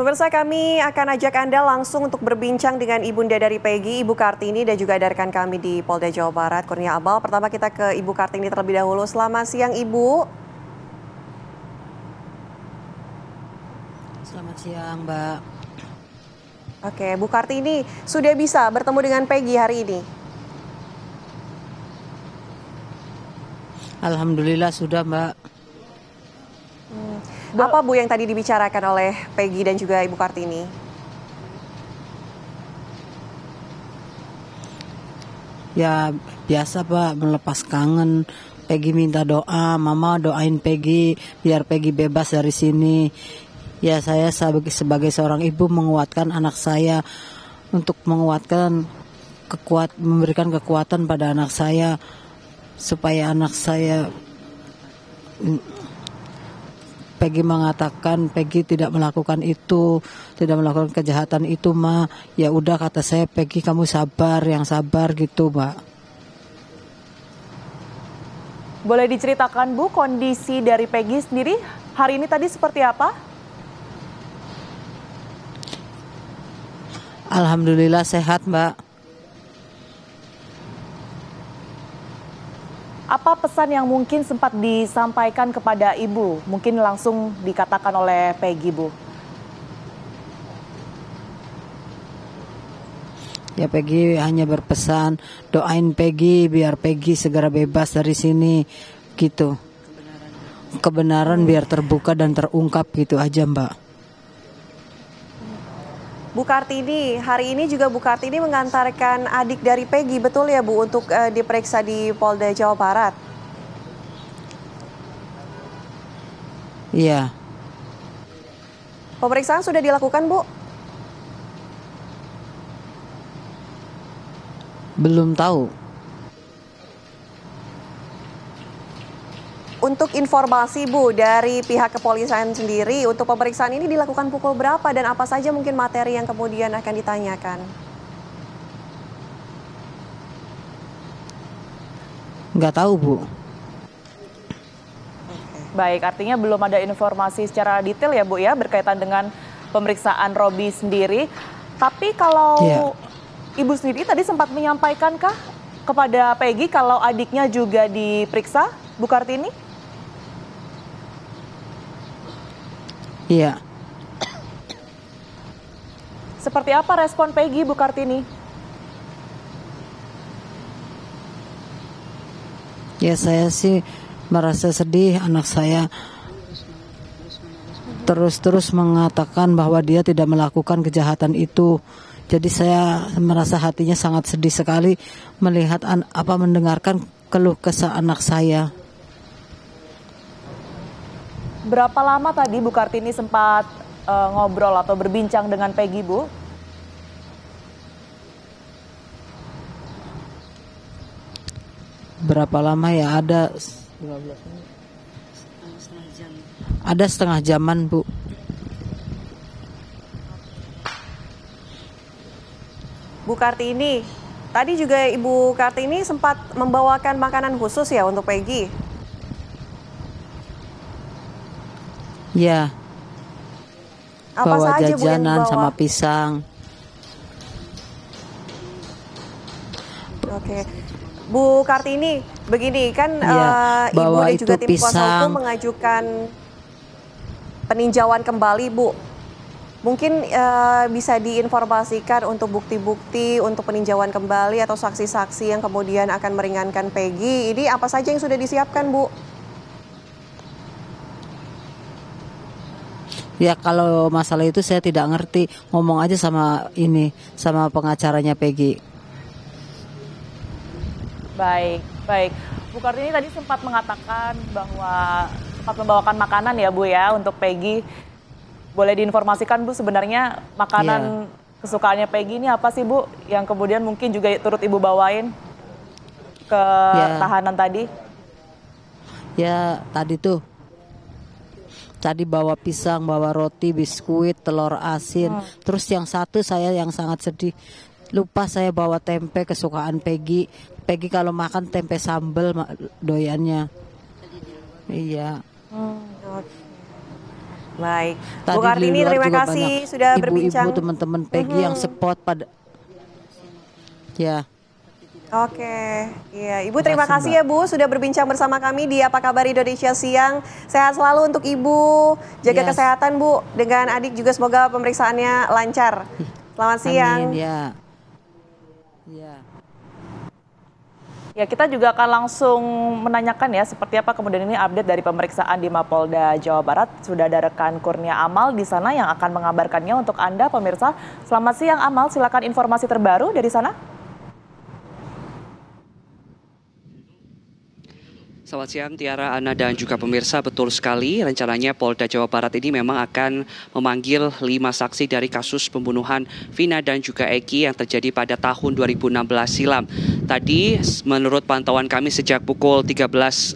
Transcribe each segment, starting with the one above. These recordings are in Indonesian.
Pemirsa kami akan ajak Anda langsung untuk berbincang dengan Ibunda dari Peggy, Ibu Kartini dan juga adarkan kami di Polda Jawa Barat, Kurnia Abal. Pertama kita ke Ibu Kartini terlebih dahulu. Selamat siang Ibu. Selamat siang Mbak. Oke, Bu Kartini sudah bisa bertemu dengan Peggy hari ini? Alhamdulillah sudah Mbak. Apa Bu yang tadi dibicarakan oleh Peggy dan juga Ibu Kartini? Ya biasa Pak melepas kangen. Peggy minta doa, Mama doain Peggy biar Peggy bebas dari sini. Ya saya sebagai seorang ibu menguatkan anak saya untuk menguatkan kekuat memberikan kekuatan pada anak saya supaya anak saya Peggy mengatakan Peggy tidak melakukan itu, tidak melakukan kejahatan itu, Ma. Ya udah kata saya Peggy kamu sabar, yang sabar gitu, Mbak. Boleh diceritakan Bu kondisi dari Peggy sendiri hari ini tadi seperti apa? Alhamdulillah sehat, Mbak. Apa pesan yang mungkin sempat disampaikan kepada Ibu? Mungkin langsung dikatakan oleh Peggy, Bu. Ya Peggy hanya berpesan doain Peggy biar Peggy segera bebas dari sini gitu. Kebenaran biar terbuka dan terungkap gitu aja Mbak. Bu Kartini, hari ini juga Bu Kartini mengantarkan adik dari Peggy, betul ya Bu, untuk uh, diperiksa di Polda Jawa Barat? Iya. Pemeriksaan sudah dilakukan, Bu? Belum tahu. Untuk informasi Bu dari pihak kepolisian sendiri untuk pemeriksaan ini dilakukan pukul berapa dan apa saja mungkin materi yang kemudian akan ditanyakan? Nggak tahu Bu. Baik, artinya belum ada informasi secara detail ya Bu ya berkaitan dengan pemeriksaan Robi sendiri. Tapi kalau yeah. Ibu sendiri tadi sempat menyampaikankah kepada Peggy kalau adiknya juga diperiksa, Bu Kartini? Iya. Seperti apa respon Peggy Bu Kartini? Ya saya sih merasa sedih anak saya terus-terus mengatakan bahwa dia tidak melakukan kejahatan itu. Jadi saya merasa hatinya sangat sedih sekali melihat apa mendengarkan keluh kesah anak saya. Berapa lama tadi Bu Kartini sempat uh, ngobrol atau berbincang dengan Peggy, Bu? Berapa lama ya? Ada 15 menit. Ada setengah jaman, Bu. Bu Kartini, tadi juga Ibu Kartini sempat membawakan makanan khusus ya untuk Peggy. Ya. Apa bawa saja jajanan bawa? sama pisang. Oke. Bu Kartini, begini kan ya, uh, Ibu dan juga tim kuasa hukum mengajukan peninjauan kembali, Bu. Mungkin uh, bisa diinformasikan untuk bukti-bukti untuk peninjauan kembali atau saksi-saksi yang kemudian akan meringankan Peggy. Ini apa saja yang sudah disiapkan, Bu? Ya kalau masalah itu saya tidak ngerti. Ngomong aja sama ini, sama pengacaranya Peggy. Baik, baik. Bu Kartini tadi sempat mengatakan bahwa sempat membawakan makanan ya Bu ya untuk Peggy. Boleh diinformasikan Bu sebenarnya makanan yeah. kesukaannya Peggy ini apa sih Bu yang kemudian mungkin juga turut Ibu bawain ke yeah. tahanan tadi? Ya tadi tuh tadi bawa pisang, bawa roti, biskuit, telur asin. Oh. Terus yang satu saya yang sangat sedih, lupa saya bawa tempe kesukaan Peggy. Peggy kalau makan tempe sambel doyannya. Iya. Hmm, Baik. Tadi Bu Kartini terima kasih sudah Ibu -ibu, ibu teman-teman Peggy mm -hmm. yang mm-hmm. support pada ya. Oke, ya, Ibu terima, terima kasih, mbak. ya Bu sudah berbincang bersama kami di Apa Kabar Indonesia Siang. Sehat selalu untuk Ibu, jaga yes. Iya. kesehatan Bu dengan adik juga semoga pemeriksaannya lancar. Selamat siang. ya. Ya. Ya, kita juga akan langsung menanyakan ya seperti apa kemudian ini update dari pemeriksaan di Mapolda Jawa Barat. Sudah ada rekan Kurnia Amal di sana yang akan mengabarkannya untuk Anda pemirsa. Selamat siang Amal, silakan informasi terbaru dari sana. Selamat siang Tiara, Ana dan juga pemirsa. Betul sekali rencananya Polda Jawa Barat ini memang akan memanggil lima saksi dari kasus pembunuhan Vina dan juga Eki yang terjadi pada tahun 2016 silam. Tadi menurut pantauan kami sejak pukul 13.15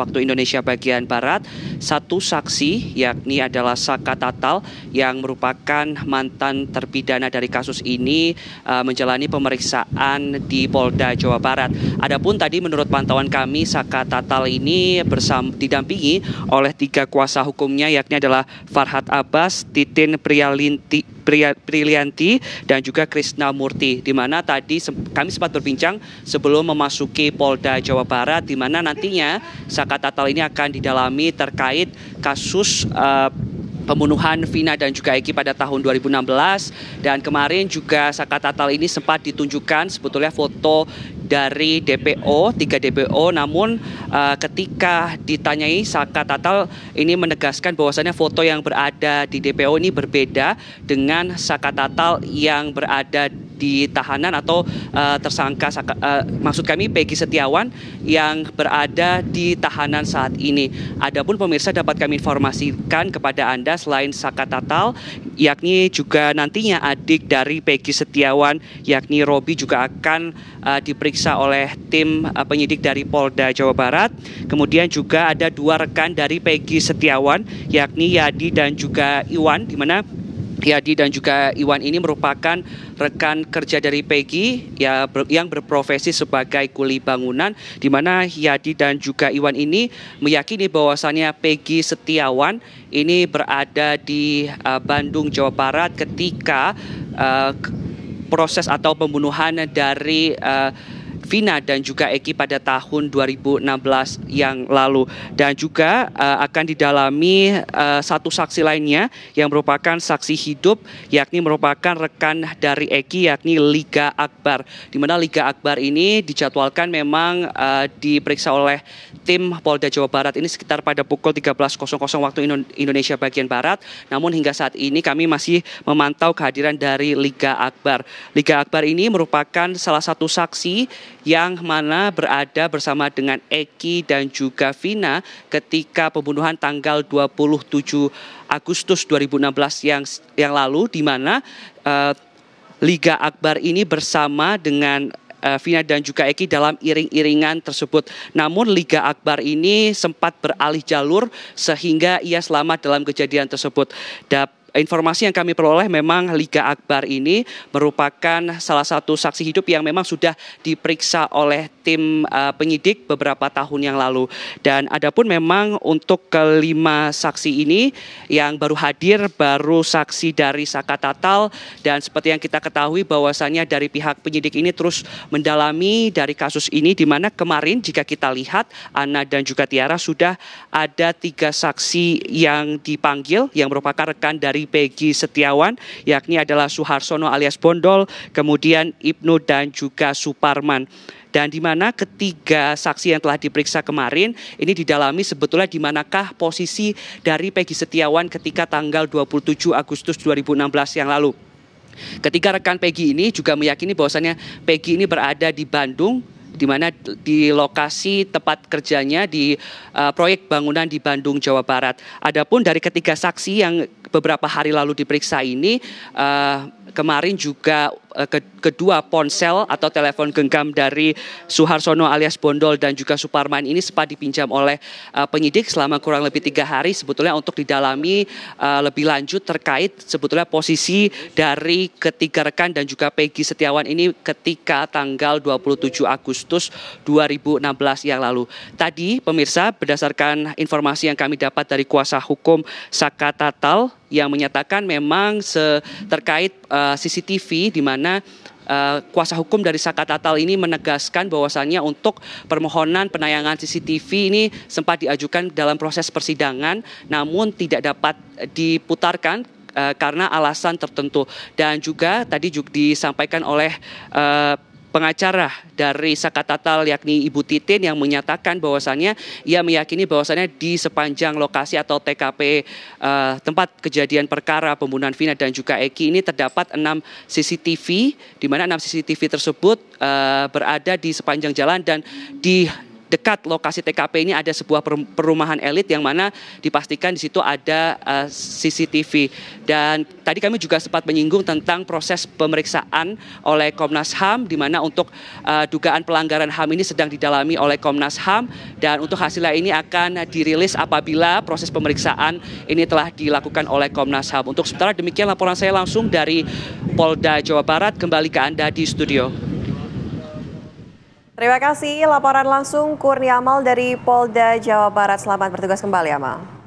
waktu Indonesia bagian Barat, satu saksi yakni adalah Saka Tatal yang merupakan mantan terpidana dari kasus ini uh, menjalani pemeriksaan di Polda Jawa Barat. Adapun tadi menurut pantauan kami Saka Tatal Natal ini bersama didampingi oleh tiga kuasa hukumnya yakni adalah Farhat Abbas, Titin Prialinti, Prilianti dan juga Krisna Murti di mana tadi kami sempat berbincang sebelum memasuki Polda Jawa Barat di mana nantinya saka tatal ini akan didalami terkait kasus uh, pembunuhan Vina dan juga Eki pada tahun 2016 dan kemarin juga saka tatal ini sempat ditunjukkan sebetulnya foto dari DPO, tiga DPO. Namun uh, ketika ditanyai Saka Tatal ini menegaskan bahwasannya foto yang berada di DPO ini berbeda dengan Saka Tatal yang berada di di tahanan atau uh, tersangka uh, maksud kami Peggy Setiawan yang berada di tahanan saat ini. Adapun pemirsa dapat kami informasikan kepada Anda selain Saka Tatal yakni juga nantinya adik dari Peggy Setiawan yakni Robi juga akan uh, diperiksa oleh tim uh, penyidik dari Polda Jawa Barat. Kemudian juga ada dua rekan dari Peggy Setiawan yakni Yadi dan juga Iwan di mana Riyadi dan juga Iwan ini merupakan rekan kerja dari Peggy ya yang berprofesi sebagai kuli bangunan di mana Riyadi dan juga Iwan ini meyakini bahwasannya Peggy Setiawan ini berada di uh, Bandung Jawa Barat ketika uh, proses atau pembunuhan dari uh, Vina dan juga Eki pada tahun 2016 yang lalu dan juga uh, akan didalami uh, satu saksi lainnya yang merupakan saksi hidup yakni merupakan rekan dari Eki yakni Liga Akbar di mana Liga Akbar ini dijadwalkan memang uh, diperiksa oleh tim Polda Jawa Barat ini sekitar pada pukul 13.00 waktu Indonesia bagian barat namun hingga saat ini kami masih memantau kehadiran dari Liga Akbar Liga Akbar ini merupakan salah satu saksi yang mana berada bersama dengan Eki dan juga Vina ketika pembunuhan tanggal 27 Agustus 2016 yang yang lalu di mana uh, Liga Akbar ini bersama dengan eh, Vina dan juga Eki dalam iring-iringan tersebut. Namun Liga Akbar ini sempat beralih jalur sehingga ia selamat dalam kejadian tersebut. Dap informasi yang kami peroleh memang Liga Akbar ini merupakan salah satu saksi hidup yang memang sudah diperiksa oleh tim uh, penyidik beberapa tahun yang lalu. Dan adapun memang untuk kelima saksi ini yang baru hadir baru saksi dari Saka Tatal dan seperti yang kita ketahui bahwasannya dari pihak penyidik ini terus mendalami dari kasus ini di mana kemarin jika kita lihat Ana dan juga Tiara sudah ada tiga saksi yang dipanggil yang merupakan rekan dari dari Peggy Setiawan, yakni adalah Suharsono alias Bondol, kemudian Ibnu dan juga Suparman dan di mana ketiga saksi yang telah diperiksa kemarin ini didalami sebetulnya di manakah posisi dari Peggy Setiawan ketika tanggal 27 Agustus 2016 yang lalu. Ketiga rekan Peggy ini juga meyakini bahwasannya Peggy ini berada di Bandung di mana di lokasi tempat kerjanya di uh, proyek bangunan di Bandung Jawa Barat. Adapun dari ketiga saksi yang beberapa hari lalu diperiksa ini uh, kemarin juga uh, kedua ponsel atau telepon genggam dari Suharsono alias Bondol dan juga Suparman ini sempat dipinjam oleh uh, penyidik selama kurang lebih tiga hari sebetulnya untuk didalami uh, lebih lanjut terkait sebetulnya posisi dari ketiga rekan dan juga Peggy Setiawan ini ketika tanggal 27 Agustus 2016 yang lalu. Tadi pemirsa berdasarkan informasi yang kami dapat dari kuasa hukum Saka Tatal yang menyatakan memang terkait uh, eh, CCTV di mana Uh, kuasa hukum dari Saka Tatal ini menegaskan bahwasannya untuk permohonan penayangan CCTV ini sempat diajukan dalam proses persidangan namun tidak dapat diputarkan uh, karena alasan tertentu dan juga tadi juga disampaikan oleh uh, pengacara dari Sakatatal yakni Ibu Titin yang menyatakan bahwasannya ia meyakini bahwasannya di sepanjang lokasi atau TKP uh, eh, tempat kejadian perkara pembunuhan Vina dan juga Eki ini terdapat enam CCTV di mana enam CCTV tersebut uh, berada di sepanjang jalan dan di dekat lokasi TKP ini ada sebuah perumahan elit yang mana dipastikan di situ ada eh, CCTV. Dan tadi kami juga sempat menyinggung tentang proses pemeriksaan oleh Komnas HAM di mana untuk eh, dugaan pelanggaran HAM ini sedang didalami oleh Komnas HAM dan untuk hasilnya ini akan dirilis apabila proses pemeriksaan ini telah dilakukan oleh Komnas HAM. Untuk sementara demikian laporan saya langsung dari Polda Jawa Barat kembali ke Anda di studio. Terima kasih laporan langsung Kurnia Amal dari Polda Jawa Barat. Selamat bertugas kembali Amal.